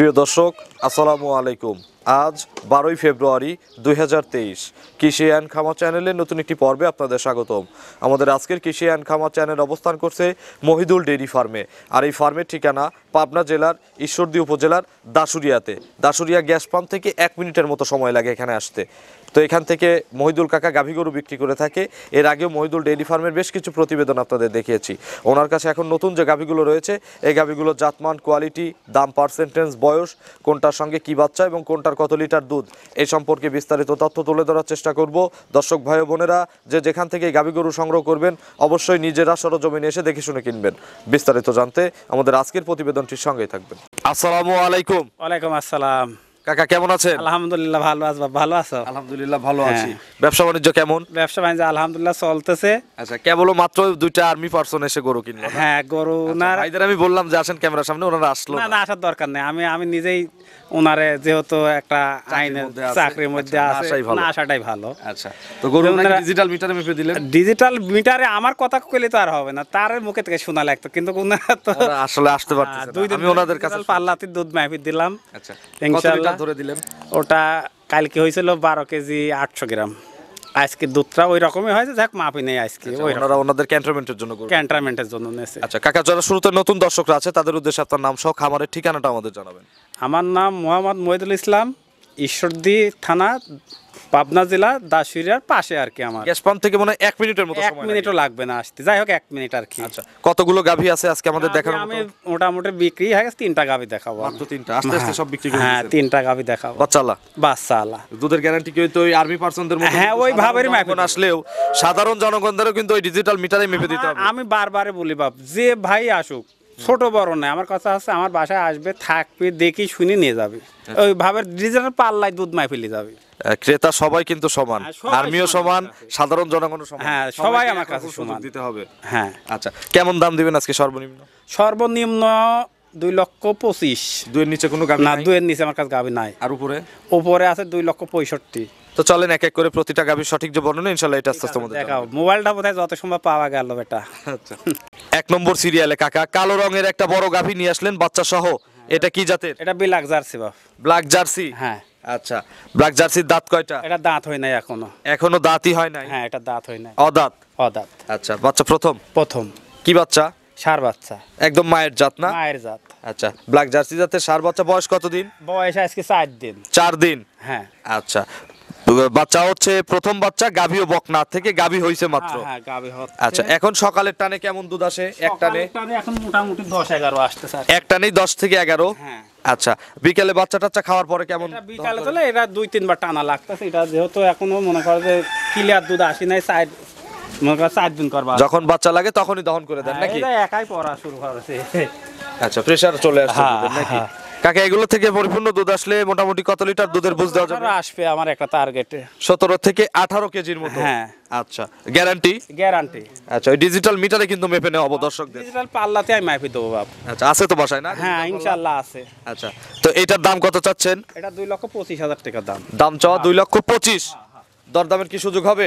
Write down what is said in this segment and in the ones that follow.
প্রিয় দর্শক আসসালামু আলাইকুম আজ বারোই ফেব্রুয়ারি দুই হাজার তেইশ কৃষি অ্যান খামা চ্যানেলের নতুন একটি পর্বে আপনাদের স্বাগতম আমাদের আজকের কৃষি অ্যান খামা চ্যানেল অবস্থান করছে মহিদুল ডেইরি ফার্মে আর এই ফার্মের ঠিকানা পাবনা জেলার ঈশ্বরদী উপজেলার দাসুরিয়াতে দাসুরিয়া গ্যাস পাম্প থেকে এক মিনিটের মতো সময় লাগে এখানে আসতে তো এখান থেকে মহিদুল কাকা গাভী গরু বিক্রি করে থাকে এর আগেও মহিদুল ডেইরি ফার্মের বেশ কিছু প্রতিবেদন আপনাদের দেখিয়েছি ওনার কাছে এখন নতুন যে গাভীগুলো রয়েছে এই গাভীগুলোর জাতমান কোয়ালিটি দাম পার্সেন্টেজ বয়স কোনটার সঙ্গে কী বাচ্চা এবং কোনটা লিটার কত লিটার দুধ এই সম্পর্কে বিস্তারিত তথ্য তুলে ধরার চেষ্টা করব দর্শক ভাই বোনেরা যে যেখান থেকে গাভী গরু সংগ্রহ করবেন অবশ্যই নিজেরা সরজমিনে এসে দেখে শুনে কিনবেন বিস্তারিত জানতে আমাদের আজকের প্রতিবেদনটির সঙ্গেই থাকবেন আসসালামু আলাইকুম ওয়ালাইকুম আসসালাম কাকা কেমন আছেন আলহামদুলিল্লাহ ভালো আছি ভালো আছো আলহামদুলিল্লাহ ভালো হ্যাঁ। আছি ব্যবসা বাণিজ্য কেমন ব্যবসা বাণিজ্য আলহামদুলিল্লাহ চলতেছে আচ্ছা কেবল মাত্র দুইটা আর্মি পার্সন এসে গরু কিনলো হ্যাঁ গরু না আচ্ছা, আইদার আমি বললাম যে আসেন ক্যামেরার সামনে ওনারা আসলো না না আসার দরকার নেই আমি আমি নিজেই ওনারে যেহেতু একটা আইনের চাকরির মধ্যে আছে আচ্ছা, না আসাটাই ভালো আচ্ছা তো গরু ডিজিটাল মিটারে মেপে দিলেন ডিজিটাল মিটারে আমার কথা কইলে তো আর হবে না তার মুখে থেকে শোনা লাগতো কিন্তু ওনারা তো আসলে আসতে পারতেছে আমি ওনাদের কাছে পাল্লাতে দুধ মেপে দিলাম আচ্ছা ইনশাআল্লাহ ধরে দিলেন ওটা কালকে হয়েছিল বারো কেজি আটশো গ্রাম আজকে দুধটা ওই রকমই হয়েছে দেখ মাপি নেই আজকে আচ্ছা, ওনারা ওনাদের ক্যান্টনমেন্টের জন্য ক্যান্টনমেন্টের জন্য নিয়েছে আচ্ছা কাকা যারা শুরুতে নতুন দর্শকরা আছে তাদের উদ্দেশ্যে আপনার নাম সহ খামারের ঠিকানাটা আমাদের জানাবেন আমার নাম মোহাম্মদ মহিদুল ইসলাম ঈশ্বরদী থানা পাবনা জেলা দাসুরিয়ার পাশে আর কি আমার গ্যাস পাম্প থেকে মনে হয় এক মিনিটের মতো এক মিনিটও লাগবে না আসতে যাই হোক এক মিনিট আর কি আচ্ছা কতগুলো গাভি আছে আজকে আমাদের দেখার আমি মোটামুটি বিক্রি হয়ে গেছে তিনটা গাভি দেখাবো মাত্র তিনটা আস্তে আস্তে সব বিক্রি হ্যাঁ তিনটা গাভি দেখাবো বাচ্চালা বাচ্চালা দুধের গ্যারান্টি কি ওই আর্মি পার্সনদের মতো হ্যাঁ, ওই ভাবেরই মাপে আসলেও সাধারণ জনগণদেরও কিন্তু ওই ডিজিটাল মিটারে মেপে দিতে হ্যাঁ, হবে আমি বারবারে বলি বাপ যে ভাই আসুক ছোট বড় নাই আমার কথা আছে আমার বাসায় আসবে থাকবে দেখি শুনি নিয়ে যাবে আচ্ছা। ওই ভাবে ডিজিটাল পাল্লায় দুধ মাই ফেলে যাবে ক্রেতা সবাই কিন্তু সমান হ্যাঁ, আর্মিও সমান সাধারণ জনগণ সমান হ্যাঁ, সবাই আমার কাছে দিতে হবে হ্যাঁ আচ্ছা কেমন দাম দিবেন আজকে সর্বনিম্ন সর্বনিম্ন দুই লক্ষ পঁচিশ দুইয়ের নিচে কোনো গাভি না দুয়ের নিচে আমার কাছে গাভি নাই আর উপরে উপরে আছে দুই লক্ষ পঁয়ষট্টি তো চলেন এক এক করে প্রতিটা গাভীর সঠিক যে বর্ণনা ইনশাল্লাহ এটা আস্তে আস্তে দেখাও মোবাইলটা বোধহয় যত সম্ভব পাওয়া গেল বেটা আচ্ছা এক নম্বর সিরিয়ালে কাকা কালো রঙের একটা বড় গাভী নিয়ে আসলেন বাচ্চা সহ এটা কি জাতের এটা ব্ল্যাক জার্সি বাপ ব্ল্যাক জার্সি হ্যাঁ আচ্ছা ব্ল্যাক জার্সির দাঁত কয়টা এটা দাঁত হয় নাই এখনো এখনো দাঁতই হয় নাই হ্যাঁ এটা দাঁত হয় নাই অদাঁত অদাঁত আচ্ছা বাচ্চা প্রথম প্রথম কি বাচ্চা সার বাচ্চা একদম মায়ের জাত না মায়ের জাত আচ্ছা ব্ল্যাক জার্সি জাতের সার বাচ্চা বয়স কতদিন বয়স আজকে চার দিন চার দিন হ্যাঁ আচ্ছা বাচ্চা হচ্ছে প্রথম বাচ্চা গাভী ও বকনা থেকে গাভী হইছে হ্যাঁ, মাত্র হ্যাঁ, আচ্ছা এখন সকালের টানে কেমন দুধ আসে এক টানে এখন মোটামুটি দশ এগারো আসতে স্যার এক টানে দশ থেকে এগারো হ্যাঁ। আচ্ছা বিকালে বাচ্চা টাচ্চা খাওয়ার পরে কেমন বিকালে তাহলে এটা দুই তিনবার টানা লাগতেছে এটা যেহেতু এখনো মনে করে যে ক্লিয়ার দুধ আসি নাই সাইড মনে করে চার দিন করবা যখন বাচ্চা লাগে তখনই দহন করে দেন নাকি একাই পড়া শুরু করেছে আচ্ছা প্রেশার চলে আসছে নাকি কাকা এগুলো থেকে পরিপূর্ণ দুধ আসলে মোটামুটি কত লিটার দুধের বুঝ দেওয়া যাবে আসবে আমার একটা টার্গেটে 17 থেকে 18 কেজির মতো হ্যাঁ আচ্ছা গ্যারান্টি গ্যারান্টি আচ্ছা ওই ডিজিটাল মিটারে কিন্তু মেপে নেব হবে দর্শকদের ডিজিটাল পাল্লাতে আমি মাপি দেবো বাপ আচ্ছা আছে তো বাসায় না হ্যাঁ ইনশাআল্লাহ আছে আচ্ছা তো এটার দাম কত চাচ্ছেন এটা 2 লক্ষ 25 হাজার টাকা দাম দাম চাওয়া 2 লক্ষ 25 হ্যাঁ, হ্যাঁ। দরদামের কি সুযোগ হবে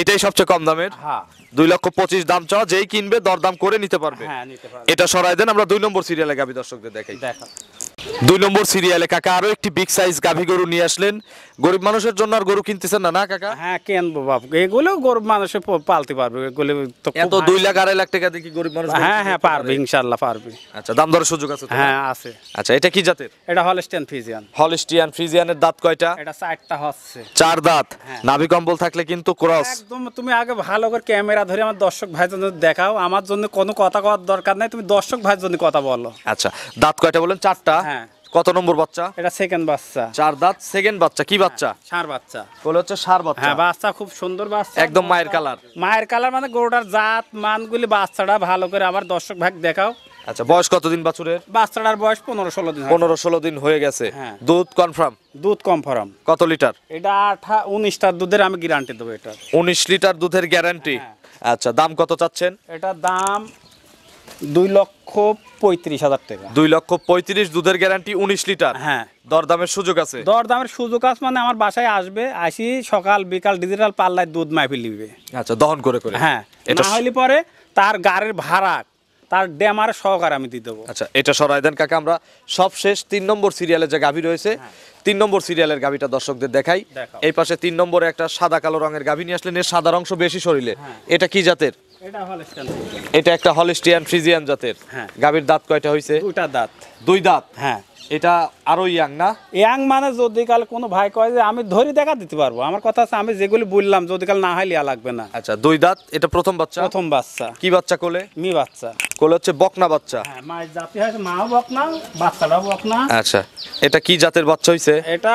এটাই সবচেয়ে কম দামের হ্যাঁ। দুই লক্ষ পঁচিশ দাম চাওয়া যেই কিনবে দরদাম করে নিতে পারবে হ্যাঁ, এটা সরাই দেন আমরা দুই নম্বর সিরিয়ালে গাবি দর্শকদের দেখাই দেখা দুই নম্বর সিরিয়ালে কাকা আরো একটি বিগ সাইজ গাভী গরু নিয়ে আসলেন গরিব মানুষের জন্য আর গরু কিনতেছেন না না কাকা হ্যাঁ কেনবো বাপ এগুলো গরিব মানুষে পালতে পারবে এগুলো তো এত 2 লাখ আড়াই লাখ টাকা দিয়ে কি গরিব মানুষ হ্যাঁ হ্যাঁ পারবে ইনশাআল্লাহ পারবে আচ্ছা দাম দরের সুযোগ আছে তো হ্যাঁ আছে আচ্ছা এটা কি জাতের এটা হলস্টিয়ান ফ্রিজিয়ান হলস্টিয়ান ফ্রিজিয়ানের দাঁত কয়টা এটা চারটা হচ্ছে চার দাঁত হ্যাঁ। নাভি কম্বল থাকলে কিন্তু ক্রস একদম তুমি আগে ভালো করে ক্যামেরা ধরে আমার দর্শক ভাই দেখাও আমার জন্য কোনো কথা কওয়ার দরকার নাই তুমি দর্শক ভাইয়ের জন্য কথা বলো আচ্ছা দাঁত কয়টা বলেন চারটা হ্যাঁ কত নম্বর বাচ্চা এটা সেকেন্ড বাচ্চা চার দাঁত সেকেন্ড বাচ্চা কি বাচ্চা সার বাচ্চা বলে হচ্ছে সার বাচ্চা হ্যাঁ বাচ্চা খুব সুন্দর বাচ্চা একদম মায়ের কালার মায়ের কালার মানে গরুটার জাত মানগুলি বাচ্চাটা ভালো করে আবার দর্শক ভাগ দেখাও আচ্ছা বয়স কতদিন বাছুরের বাচ্চাটার বয়স পনেরো ষোলো দিন পনেরো ষোলো দিন হয়ে গেছে হ্যাঁ। দুধ কনফার্ম দুধ কনফার্ম কত লিটার এটা আঠা উনিশটার দুধের আমি গ্যারান্টি দেবো এটা উনিশ লিটার দুধের গ্যারান্টি আচ্ছা দাম কত চাচ্ছেন এটা দাম দুই লক্ষ পঁয়ত্রিশ হাজার টাকা দুই লক্ষ পঁয়ত্রিশ দুধের গ্যারান্টি উনিশ লিটার হ্যাঁ দরদামের সুযোগ আছে দরদামের সুযোগ আছে মানে আমার বাসায় আসবে আসি সকাল বিকাল ডিজিটাল পাল্লায় দুধ মাইফি নিবে আচ্ছা দহন করে করে হ্যাঁ না হলে পরে তার গাড়ির ভাড়া তার ড্যামার সহকারে আমি দিয়ে দেবো আচ্ছা এটা সরাই দেন কাকা আমরা শেষ তিন নম্বর সিরিয়ালের যে গাভী রয়েছে হ্যাঁ। তিন নম্বর সিরিয়ালের গাভীটা দর্শকদের দেখাই এই পাশে তিন নম্বরে একটা সাদা কালো রঙের গাভী নিয়ে আসলেন এর সাদা অংশ বেশি শরীরে হ্যাঁ। এটা কি জাতের এটা একটা হলিস্টিয়ান ফ্রিজিয়ান জাতের হ্যাঁ গাভীর দাঁত কয়টা হয়েছে দুইটা দাঁত দুই দাঁত হ্যাঁ এটা আরো ইয়াং না ইয়াং মানে যদি কাল কোনো ভাই কয় যে আমি ধরি দেখা দিতে পারবো আমার কথা আছে আমি যেগুলি বললাম যদি কাল না হয় লিয়া লাগবে না আচ্ছা দুই দাঁত এটা প্রথম বাচ্চা প্রথম বাচ্চা কি বাচ্চা কোলে মি বাচ্চা কোলে হচ্ছে বকনা বাচ্চা হ্যাঁ মায়ের জাতি হয় মা বকনা বাচ্চাটাও বকনা আচ্ছা এটা কি জাতের বাচ্চা হইছে এটা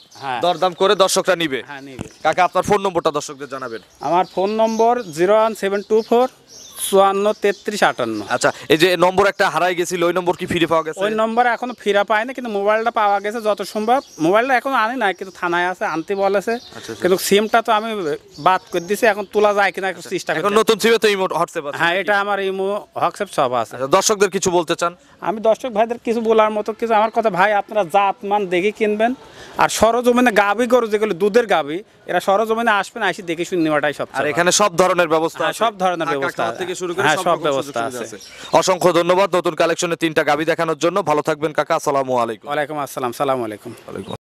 হ্যাঁ। দরদাম করে দর্শকরা হ্যাঁ, নিবে কাকা আপনার ফোন নম্বরটা দর্শকদের জানাবেন আমার phone number zero one seven two four চুয়ান্ন তেত্রিশ আটান্ন আচ্ছা এই যে নম্বর একটা হারাই গেছিল ওই নম্বর কি ফিরে পাওয়া গেছে ওই নম্বর ফিরে পায় না কিন্তু মোবাইলটা পাওয়া গেছে যত সম্ভব মোবাইলটা এখন আনি কিন্তু থানায় আছে আনতে বলেছে আচ্ছা, আচ্ছা। কিন্তু সিমটা তো আমি বাদ করে দিছি এখন তোলা যায় কিনা আচ্ছা, চেষ্টা নতুন সিমে তো ইমো হোয়াটসঅ্যাপ আছে হ্যাঁ এটা আমার ইমো হোয়াটসঅ্যাপ সব আছে দর্শকদের কিছু বলতে চান আমি দর্শক ভাইদের কিছু বলার মতো কিছু আমার কথা ভাই আপনারা জাত মান দেখে কিনবেন আর সরজমিনে গাবি গরু যেগুলো দুধের গাবি এরা সরজমিনে আসবেন আসি দেখে শুনে নেওয়াটাই সব আর এখানে সব ধরনের ব্যবস্থা হ্যাঁ, সব ধরনের ব্যবস্থা থেকে শুরু করে হ্যাঁ, সব ব্যবস্থা আছে অসংখ্য ধন্যবাদ নতুন কালেকশনের তিনটা গাবি দেখানোর জন্য ভালো থাকবেন কাকা আসসালামু আলাইকুম ওয়ালাইকুম আসসালাম সালাম আলাইকুম